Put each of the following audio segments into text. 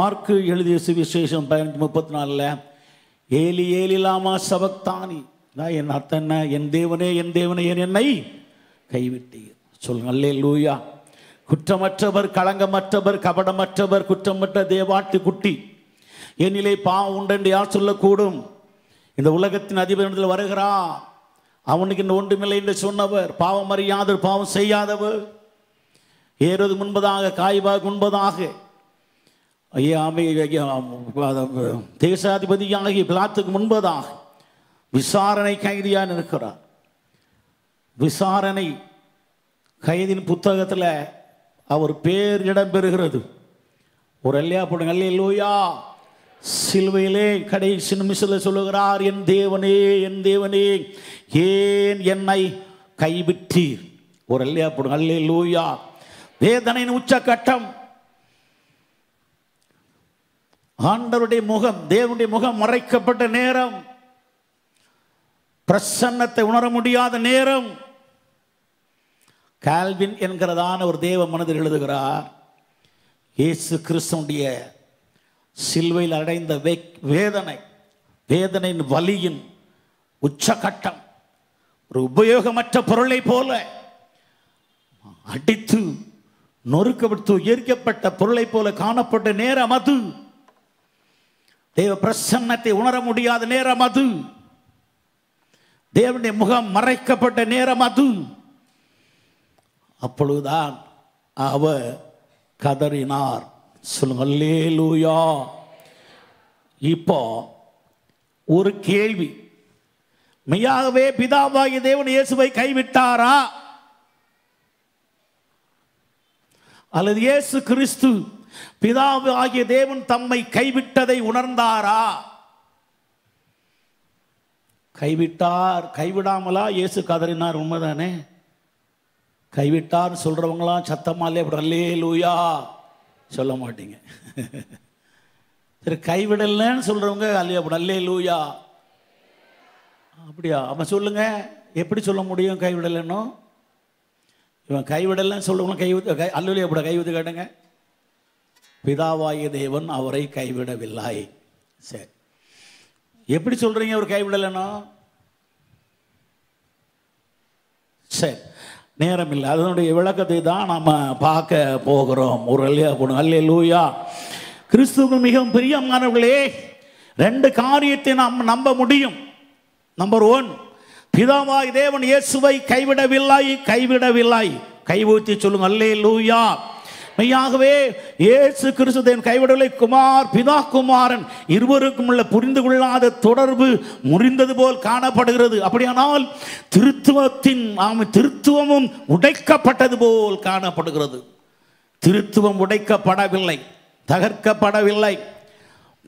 mark எழுதிய சுவிசேஷம் பதினஞ்சு முப்பத்தி நாலில் ஏலி ஏலி லாமா சபக்தானி தான் என் என்ன என் தேவனே என் தேவனே என் என்னை கைவிட்டீர் சொல்லுங்க அல்லே லூயா குற்றமற்றவர் களங்கமற்றவர் கபடமற்றவர் குற்றமற்ற தேவாட்டு குட்டி என்னிலே பா என்று யார் சொல்லக்கூடும் இந்த உலகத்தின் அதிபரிடத்தில் வருகிறா அவனுக்கு இந்த ஒன்றுமில்லை என்று சொன்னவர் பாவம் அறியாதவர் பாவம் செய்யாதவர் ஏறுவது முன்பதாக காய்வாக முன்பதாக தேசாதிபதியாகிய பிளாத்துக்கு முன்பதாக விசாரணை கைதியாக இருக்கிறார் விசாரணை கைதின் புத்தகத்தில் அவர் பேர் இடம்பெறுகிறது ஒரு அல்லையா போடுங்க அல்லையா சிலுவையிலே கடைசி நிமிஷத்தில் சொல்லுகிறார் என் தேவனே என் தேவனே ஏன் என்னை கைவிட்டீர் ஒரு அல்லையா போடுங்க அல்லையா வேதனையின் உச்சக்கட்டம் கட்டம் ஆண்டவருடைய முகம் தேவனுடைய முகம் மறைக்கப்பட்ட நேரம் பிரசன்னத்தை உணர முடியாத நேரம் கால்வின் என்கிறதான ஒரு தேவ மனதில் எழுதுகிறார் இயேசு கிறிஸ்தனுடைய சில்வையில் அடைந்த வேதனை வேதனையின் வலியின் உச்சகட்டம் ஒரு உபயோகமற்ற பொருளை போல அடித்து நொறுக்கப்பட்டு எரிக்கப்பட்ட பொருளை போல காணப்பட்ட நேரம் அது தேவ பிரசன்னத்தை உணர முடியாத நேரம் அது தேவனுடைய முகம் மறைக்கப்பட்ட நேரம் அது அப்பொழுதுதான் அவர் கதறினார் சொல்லுங்கல்லேலூயா இப்போ ஒரு கேள்வி மெய்யாகவே பிதாவாகிய தேவன் இயேசுவை கைவிட்டாரா அல்லது இயேசு கிறிஸ்து பிதாவு ஆகிய தேவன் தம்மை கைவிட்டதை உணர்ந்தாரா கைவிட்டார் கைவிடாமலா இயேசு கதறினார் உண்மைதானே கைவிட்டார் சொல்றவங்களாம் சத்தமாலே விடலே லூயா சொல்ல மாட்டீங்க சரி கைவிடலன்னு சொல்றவங்க அல்லையா விடலே லூயா அப்படியா அவன் சொல்லுங்க எப்படி சொல்ல முடியும் கைவிடலன்னு இவன் கைவிடலன்னு சொல்லுவோம் கை அல்லூலியா கூட கைவிட்டு கேட்டுங்க பிதாவாய தேவன் அவரை கைவிடவில்லை சரி எப்படி சொல்கிறீங்க அவர் கைவிடலைனா சரி நேரம் இல்லை அதனுடைய விளக்கத்தை தான் நம்ம பார்க்க போகிறோம் ஒரு அல்லையா போகணும் அல்லே லூயா கிறிஸ்துவ மிகவும் பிரியமானவர்களே ரெண்டு காரியத்தை நாம் நம்ப முடியும் நம்பர் ஒன் பிதாவாய் தேவன் இயேசுவை கைவிடவில்லை கைவிடவில்லை கைவூத்தி சொல்லுங்க அல்லே லூயா மெய்யாகவே இயேசு கிறிஸ்துவின் கைவிடலை குமார் பிதா குமாரன் இருவருக்கும் உள்ள புரிந்து கொள்ளாத தொடர்பு முறிந்தது போல் காணப்படுகிறது அப்படியானால் திருத்துவத்தின் நாம் திருத்துவமும் உடைக்கப்பட்டது போல் காணப்படுகிறது திருத்துவம் உடைக்கப்படவில்லை தகர்க்கப்படவில்லை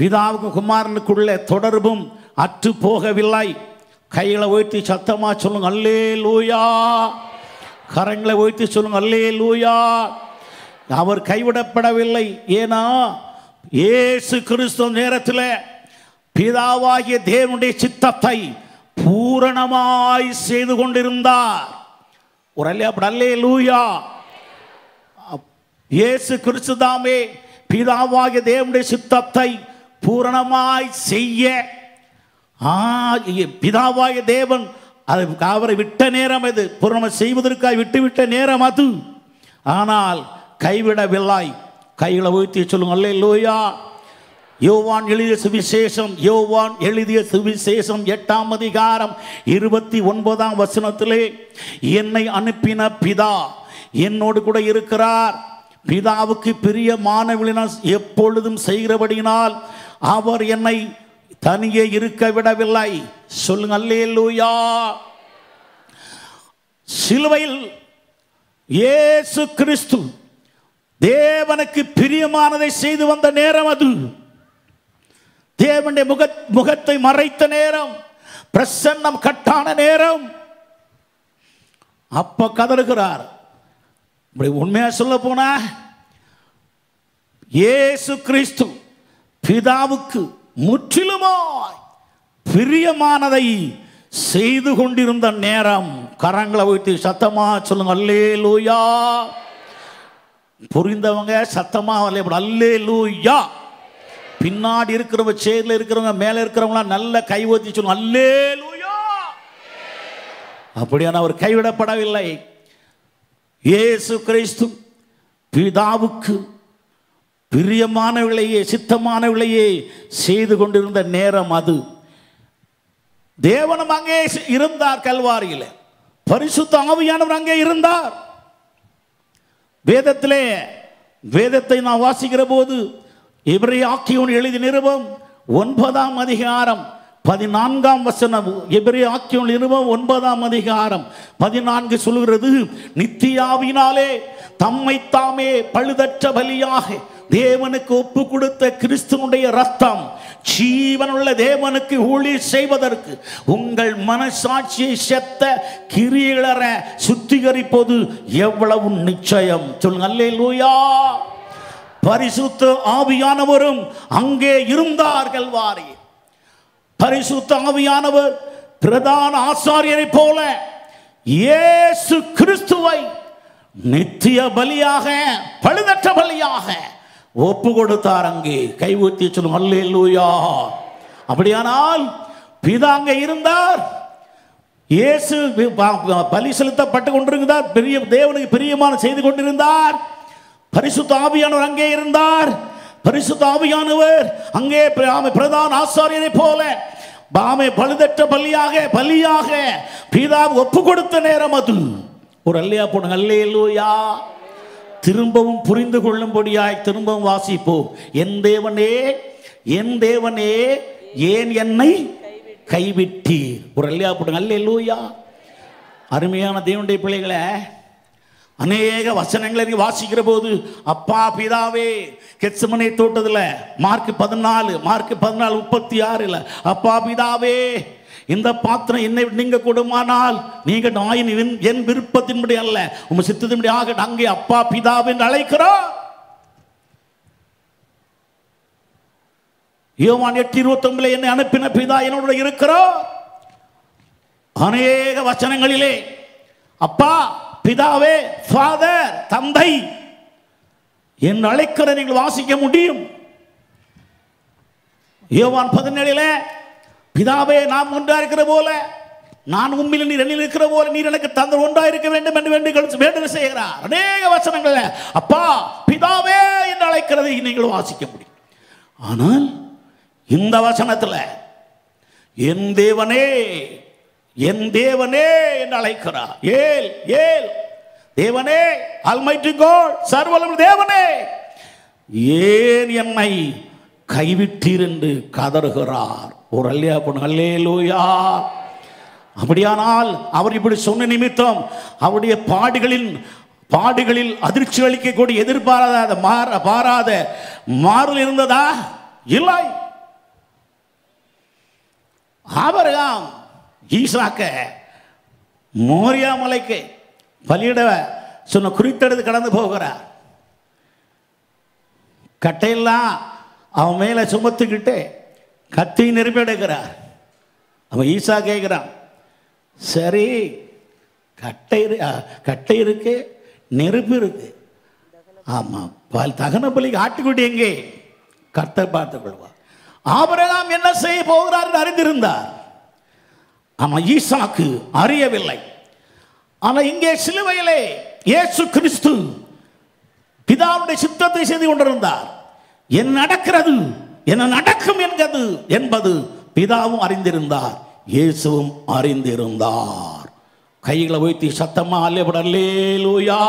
பிதாவுக்கும் குமாரனுக்குள்ள தொடர்பும் அற்று போகவில்லை கையில உயர்த்தி சத்தமாக சொல்லுங்க அல்லே லூயா கரங்களை உயர்த்தி சொல்லுங்க அல்லே லூயா அவர் கைவிடப்படவில்லை ஏன்னா ஏசு கிறிஸ்துவ நேரத்தில் பிதாவாகிய தேவனுடைய சித்தத்தை பூரணமாய் செய்து கொண்டிருந்தார் ஒரு அல்லே லூயா இயேசு கிறிஸ்து தாமே பிதாவாகிய தேவனுடைய சித்தத்தை பூரணமாய் செய்ய பிதாவாகிய தேவன் அது அவரை விட்ட நேரம் அது பூரணம் செய்வதற்காக விட்டுவிட்ட நேரம் அது ஆனால் கைவிடவில்லை கைகளை ஊற்றி சொல்லுங்க அல்ல லூயா யோவான் எழுதிய சுவிசேஷம் யோவான் எழுதிய சுவிசேஷம் எட்டாம் அதிகாரம் இருபத்தி ஒன்பதாம் வசனத்திலே என்னை அனுப்பின பிதா என்னோடு கூட இருக்கிறார் பிதாவுக்கு பெரிய பிரியமானவளினால் எப்பொழுதும் செய்கிறபடியினால் அவர் என்னை தனியே இருக்க விடவில்லை சொல்லுங்க லூயா சிலுவையில் ஏசு கிறிஸ்து தேவனுக்கு பிரியமானதை செய்து வந்த நேரம் அது தேவனுடைய முக முகத்தை மறைத்த நேரம் பிரசன்னம் கட்டான நேரம் அப்ப கதறுகிறார் இப்படி உண்மையா சொல்ல போனா ஏசு கிறிஸ்து பிதாவுக்கு முற்றிலுமாய் பிரியமானதை செய்து கொண்டிருந்த நேரம் கரங்களை வைத்து சத்தமா சொல்லுங்க அல்லே லூயா புரிந்தவங்க சத்தமாக வரல அல்லே லூயா பின்னாடி இருக்கிறவங்க சேர்ல இருக்கிறவங்க மேலே இருக்கிறவங்களாம் நல்ல கை ஓத்தி சொல்லுவோம் அல்லே லூயா அப்படியான அவர் கைவிடப்படவில்லை ஏசு கிறிஸ்து பிதாவுக்கு பிரியமான விலையே சித்தமான விலையே செய்து கொண்டிருந்த நேரம் அது தேவனும் அங்கே இருந்தார் கல்வாரியில் பரிசுத்த ஆவியானவர் அங்கே இருந்தார் வேதத்திலே வேதத்தை நான் வாசிக்கிற போது எபிரேயாக்கியோன் எழுதி நிருபம் ஒன்பதாம் அதிகாரம் பதினான்காம் வசனம் எபிரே ஆக்கியோன் நிருபம் ஒன்பதாம் அதிகாரம் பதினான்கு சொல்கிறது நித்தியாவினாலே தம்மை தாமே பழுதற்ற பலியாக தேவனுக்கு ஒப்பு கொடுத்த கிறிஸ்துனுடைய ரத்தம் ஜீவனுள்ள தேவனுக்கு ஊழியர் செய்வதற்கு உங்கள் மனசாட்சியை செத்த கிரியலரை சுத்திகரிப்பது எவ்வளவு நிச்சயம் சொல்லுங்க பரிசுத்த ஆவியானவரும் அங்கே இருந்தார்கள் வாரி பரிசுத்த ஆவியானவர் பிரதான ஆசாரியரை போல இயேசு கிறிஸ்துவை நித்திய பலியாக பழுதற்ற பலியாக ஒப்பு கொடுத்தார் அங்கே கை சொல்லும் அல்லூயா அப்படியானால் பிதா அங்கே இருந்தார் இயேசு பலி செலுத்தப்பட்டு கொண்டிருந்தார் பெரிய தேவனுக்கு பிரியமான செய்து கொண்டிருந்தார் பரிசுத்த ஆவியானவர் அங்கே இருந்தார் பரிசுத்த ஆவியானவர் அங்கே பிரதான் ஆசாரியரை போல பாமை பழுதற்ற பள்ளியாக பள்ளியாக பீதா ஒப்பு கொடுத்த நேரம் அது ஒரு அல்லையா போன அல்லையா திரும்பவும் புரிந்து கொள்ளும்படியாய் திரும்பவும் வாசிப்போம் என் தேவனே என் தேவனே ஏன் என்னை கைவிட்டி ஒரு அல்லையா போட்டு அல்ல லூயா அருமையான தேவனுடைய பிள்ளைகளை அநேக வசனங்களை நீ வாசிக்கிற போது அப்பா பிதாவே கெச்சமனை தோட்டத்தில் மார்க் பதினாலு மார்க் பதினாலு முப்பத்தி ஆறில் அப்பா பிதாவே இந்த பாத்திரம் என்னை நீங்க கொடுமானால் நீங்க நாயின் என் விருப்பத்தின்படி அல்ல உங்க சித்தத்தின்படி ஆக அங்கே அப்பா பிதா என்று அழைக்கிறோம் யோவான் எட்டு இருபத்தி ஒன்பதுல என்னை அனுப்பின பிதா என்னோட இருக்கிறோம் அநேக வச்சனங்களிலே அப்பா பிதாவே ஃபாதர் தந்தை என் அழைக்கிற நீங்கள் வாசிக்க முடியும் யோவான் பதினேழுல பிதாவே நாம் ஒன்றா இருக்கிற போல நான் உண்மையில் நீர் என்னில் இருக்கிற போல நீர் எனக்கு தந்த ஒன்றா இருக்க வேண்டும் என்று வேண்டி வேண்டுதல் செய்கிறார் அநேக வசனங்கள் அப்பா பிதாவே என்று அழைக்கிறதை நீங்களும் வாசிக்க முடியும் ஆனால் இந்த வசனத்தில் என் தேவனே என் தேவனே என்று அழைக்கிறார் ஏல் ஏல் தேவனே அல்மைட்டி சர்வலம் தேவனே ஏன் என்னை கைவிட்டீர் என்று கதறுகிறார் ஒரு அல்லையா போன அல்லே லூயா அப்படியானால் அவர் இப்படி சொன்ன நிமித்தம் அவருடைய பாடுகளின் பாடுகளில் அதிர்ச்சி அளிக்கக்கூடிய எதிர்பாராத மாற பாராத மாறல் இருந்ததா இல்லை ஆபரகாம் ஈசாக்க மோரியாமலைக்கு பலியிட சொன்ன குறித்தெடுத்து கடந்து போகிறார் கட்டையெல்லாம் அவன் மேலே சுமத்துக்கிட்டு கத்தி எடுக்கிறார் அவன் ஈசா கேட்குறான் சரி கட்டை கட்டை இருக்கு நெருப்பு இருக்கு ஆமாம் பால் தகன பலிக்கு ஆட்டுக்குட்டி எங்கே கர்த்தர் பார்த்துக் கொள்வார் ஆபரகாம் என்ன செய்ய போகிறார் அறிந்திருந்தார் ஆமாம் ஈசாக்கு அறியவில்லை ஆனால் இங்கே சிலுவையிலே இயேசு கிறிஸ்து பிதாவுடைய சித்தத்தை செய்து கொண்டிருந்தார் என் நடக்கிறது என்ன நடக்கும் என்கிறது என்பது பிதாவும் அறிந்திருந்தார் இயேசுவும் அறிந்திருந்தார் கைகளை உயர்த்தி சத்தமா அல்லேபடல்லே லூயா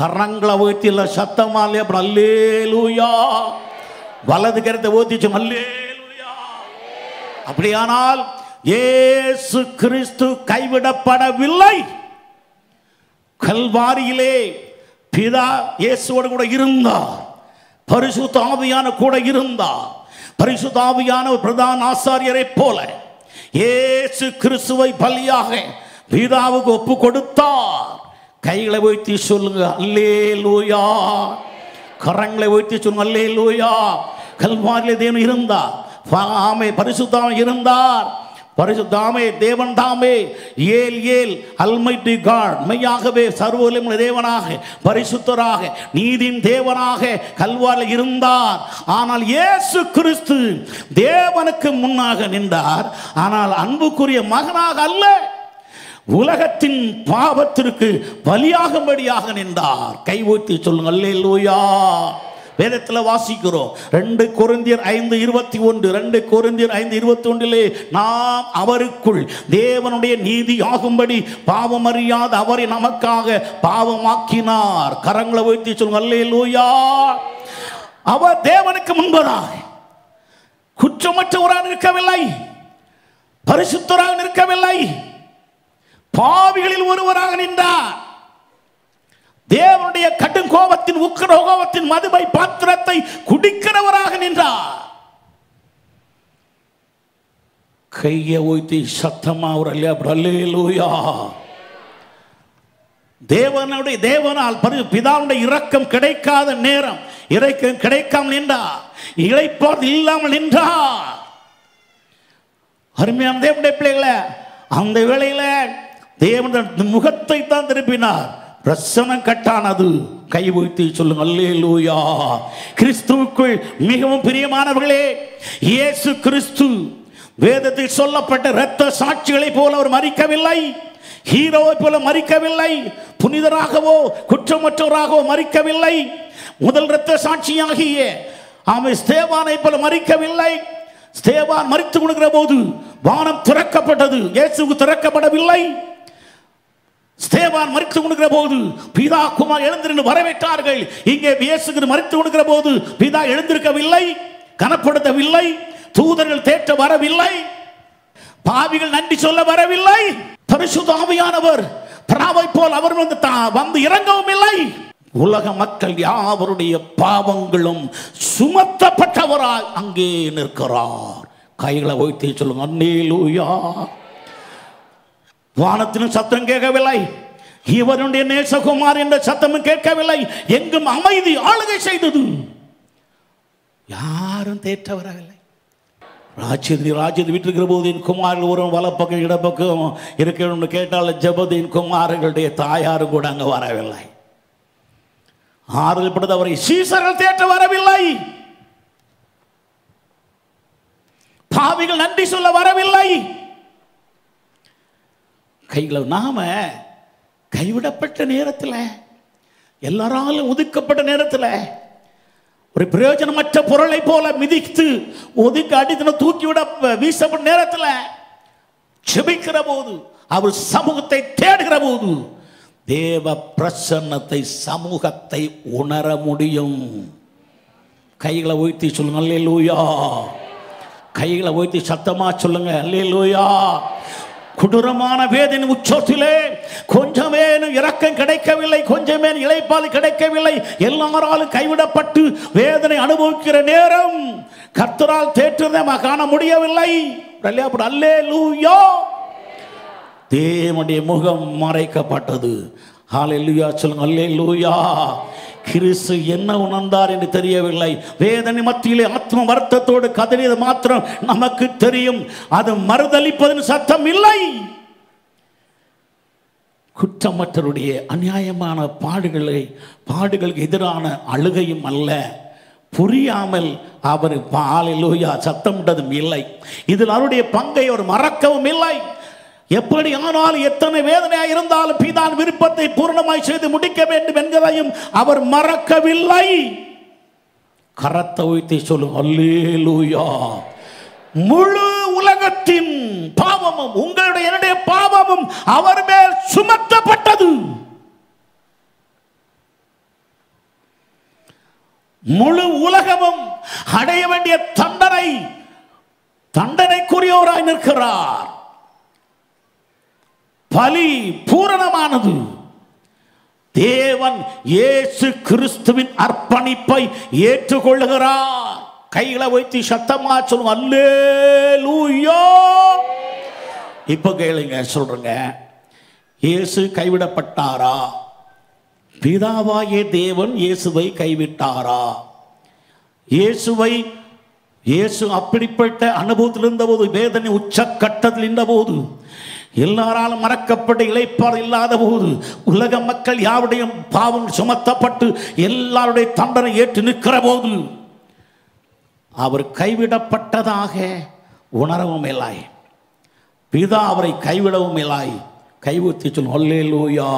கரங்களை உயர்த்தி இல்லை சத்தமா அல்லேபடல்லே லூயா வலது கருத்தை ஓத்திச்சு அல்லே அப்படியானால் ஏசு கிறிஸ்து கைவிடப்படவில்லை கல்வாரியிலே பிதா இயேசுவோடு கூட இருந்தார் பரிசுத்த கூட இருந்தா பரிசுத்தாவியான பிரதான ஆசாரியரை போல ஏசு கிறிஸ்துவை பலியாக பீதாவுக்கு ஒப்பு கொடுத்தார் கைகளை வைத்து சொல்லுங்க அல்லே லூயா கரங்களை வைத்து சொல்லுங்க அல்லே லூயா கல்வாரிலே தேவன் இருந்தார் ஆமை இருந்தார் பரிசுத்தாமே தேவன் தாமே ஏல் ஏல் அல்மைட்டி காட் மெய்யாகவே சர்வலிம் தேவனாக பரிசுத்தராக நீதின் தேவனாக கல்வால் இருந்தார் ஆனால் இயேசு கிறிஸ்து தேவனுக்கு முன்னாக நின்றார் ஆனால் அன்புக்குரிய மகனாக அல்ல உலகத்தின் பாவத்திற்கு பலியாகும்படியாக நின்றார் கைவூத்தி சொல்லுங்கள் லோயா வேதத்தில் வாசிக்கிறோம் ரெண்டு குருந்தியர் ஐந்து இருபத்தி ஒன்று ரெண்டு குருந்தியர் ஐந்து இருபத்தி ஒன்றிலே நாம் அவருக்குள் தேவனுடைய நீதி ஆகும்படி பாவம் அறியாத அவரை நமக்காக பாவமாக்கினார் கரங்களை வைத்து சொல்லுங்க அவர் தேவனுக்கு முன்பதாக குற்றமற்றவராக இருக்கவில்லை பரிசுத்தராக நிற்கவில்லை பாவிகளில் ஒருவராக நின்றார் தேவனுடைய கடும் கோபத்தின் உக்கர கோபத்தின் மதுபை பாத்திரத்தை குடிக்கிறவராக நின்றார் கையை ஓய்த்தி சத்தமா ஒரு அல்லையா தேவனுடைய தேவனால் பிதாவுடைய இரக்கம் கிடைக்காத நேரம் இறைக்கம் கிடைக்காமல் நின்றா இழைப்பாடு இல்லாமல் நின்றா அருமையான தேவனுடைய பிள்ளைகளை அந்த வேளையில தேவனுடைய முகத்தை தான் திருப்பினார் பிரசனம் கட்டானது கை வைத்து சொல்லுங்கள் மிகவும் பிரியமானவர்களே இயேசு கிறிஸ்து வேதத்தில் சொல்லப்பட்ட இரத்த சாட்சிகளை போல அவர் மறிக்கவில்லை ஹீரோவை போல மறிக்கவில்லை புனிதராகவோ குற்றமற்றவராகவோ மறிக்கவில்லை முதல் இரத்த சாட்சியாகிய அவை ஸ்தேவானை போல மறிக்கவில்லை ஸ்தேவான் மறித்து கொடுக்கிற போது வானம் திறக்கப்பட்டது இயேசுக்கு திறக்கப்படவில்லை ஸ்தேவான் மறித்து கொண்டிருக்கிற போது பிதா குமார் எழுந்திருந்து வரவேற்றார்கள் இங்கே இயேசுக்கு மறித்து கொண்டிருக்கிற போது பிதா எழுந்திருக்கவில்லை கனப்படுத்தவில்லை தூதர்கள் தேற்ற வரவில்லை பாவிகள் நன்றி சொல்ல வரவில்லை பரிசுதாவியானவர் பிராவை போல் அவர் வந்து வந்து இறங்கவும் இல்லை உலக மக்கள் யாவருடைய பாவங்களும் சுமத்தப்பட்டவராய் அங்கே நிற்கிறார் கைகளை வைத்து சொல்லுங்க நேலுயா வானத்தின் சத்தம் கேட்கவில்லை இவருடைய நேசகுமார் என்ற சத்தமும் கேட்கவில்லை எங்கும் அமைதி ஆளுகை செய்தது யாரும் தேற்றவராகவில்லை ராஜ்யதி ராஜ்யதி இருக்கிற போது என் குமாரில் ஒரு வலப்பக்கம் இடப்பக்கம் இருக்கணும்னு கேட்டால் என் குமாரர்களுடைய தாயாரும் கூட அங்கே வரவில்லை ஆறுதல் படுத்த அவரை சீசர்கள் தேற்ற வரவில்லை பாவிகள் நன்றி சொல்ல வரவில்லை கைகளை நாம் கைவிடப்பட்ட நேரத்தில் எல்லாராலும் ஒதுக்கப்பட்ட நேரத்தில் ஒரு பிரயோஜனமற்ற பொருளை போல மிதித்து ஒதுக்க அடித்தன தூக்கிவிட வீசப்பட்ட நேரத்தில் செபிக்கிற போது அவர் சமூகத்தை தேடுகிற போது தேவ பிரசன்னத்தை சமூகத்தை உணர முடியும் கைகளை உயர்த்தி சொல்லுங்க அல்லே லூயா கைகளை உயர்த்தி சத்தமாக சொல்லுங்க அல்லே லூயா கொடூரமான வேதனை உச்சத்திலே கொஞ்சமேனும் இரக்கம் கிடைக்கவில்லை கொஞ்சமே இழைப்பால் கிடைக்கவில்லை எல்லாராலும் கைவிடப்பட்டு வேதனை அனுபவிக்கிற நேரம் கர்த்தரால் தேற்றதை காண முடியவில்லை அல்லே தேவனுடைய முகம் மறைக்கப்பட்டது ஹாலே லூயா சொல்லுங்க அல்லே லூயா கிறிஸ்து என்ன உணர்ந்தார் என்று தெரியவில்லை வேதனை மத்தியிலே ஆத்ம வருத்தத்தோடு கதறியது மாத்திரம் நமக்கு தெரியும் அது மறுதளிப்பதன் சத்தம் இல்லை குற்றமற்றருடைய அநியாயமான பாடுகளை பாடுகளுக்கு எதிரான அழுகையும் அல்ல புரியாமல் அவர் பாலிலூயா சத்தமிட்டதும் இல்லை இதில் அவருடைய பங்கை அவர் மறக்கவும் இல்லை எப்படி ஆனால் எத்தனை வேதனையாக இருந்தாலும் பிதான் விருப்பத்தை பூர்ணமாய் செய்து முடிக்க வேண்டும் என்கிறதையும் அவர் மறக்கவில்லை கரத்தை உயர்த்தி சொல்லும் அல்லேலூயா முழு உலகத்தின் பாவமும் உங்களுடைய என்னுடைய பாவமும் அவர் மேல் சுமத்தப்பட்டது முழு உலகமும் அடைய வேண்டிய தண்டனை தண்டனைக்குரியவராய் நிற்கிறார் பலி பூரணமானது தேவன் இயேசு கிறிஸ்துவின் அர்ப்பணிப்பை ஏற்றுக்கொள்ளுகிறார் கைகளை வைத்து சத்தமா சொல்லுவோம் இப்ப கேளுங்க சொல்றங்க இயேசு கைவிடப்பட்டாரா பிதாவாகிய தேவன் இயேசுவை கைவிட்டாரா இயேசுவை இயேசு அப்படிப்பட்ட அனுபவத்தில் இருந்தபோது வேதனை உச்சக்கட்டத்தில் இருந்தபோது எல்லாராலும் மறக்கப்பட்ட இழைப்பாடு இல்லாத போது உலக மக்கள் யாருடைய பாவம் சுமத்தப்பட்டு எல்லாருடைய தண்டனை ஏற்று நிற்கிற போது அவர் கைவிடப்பட்டதாக உணரவும் இல்லாய் பிதா அவரை கைவிடவும் இல்லாய் கைவிட்டு சொல் லூயா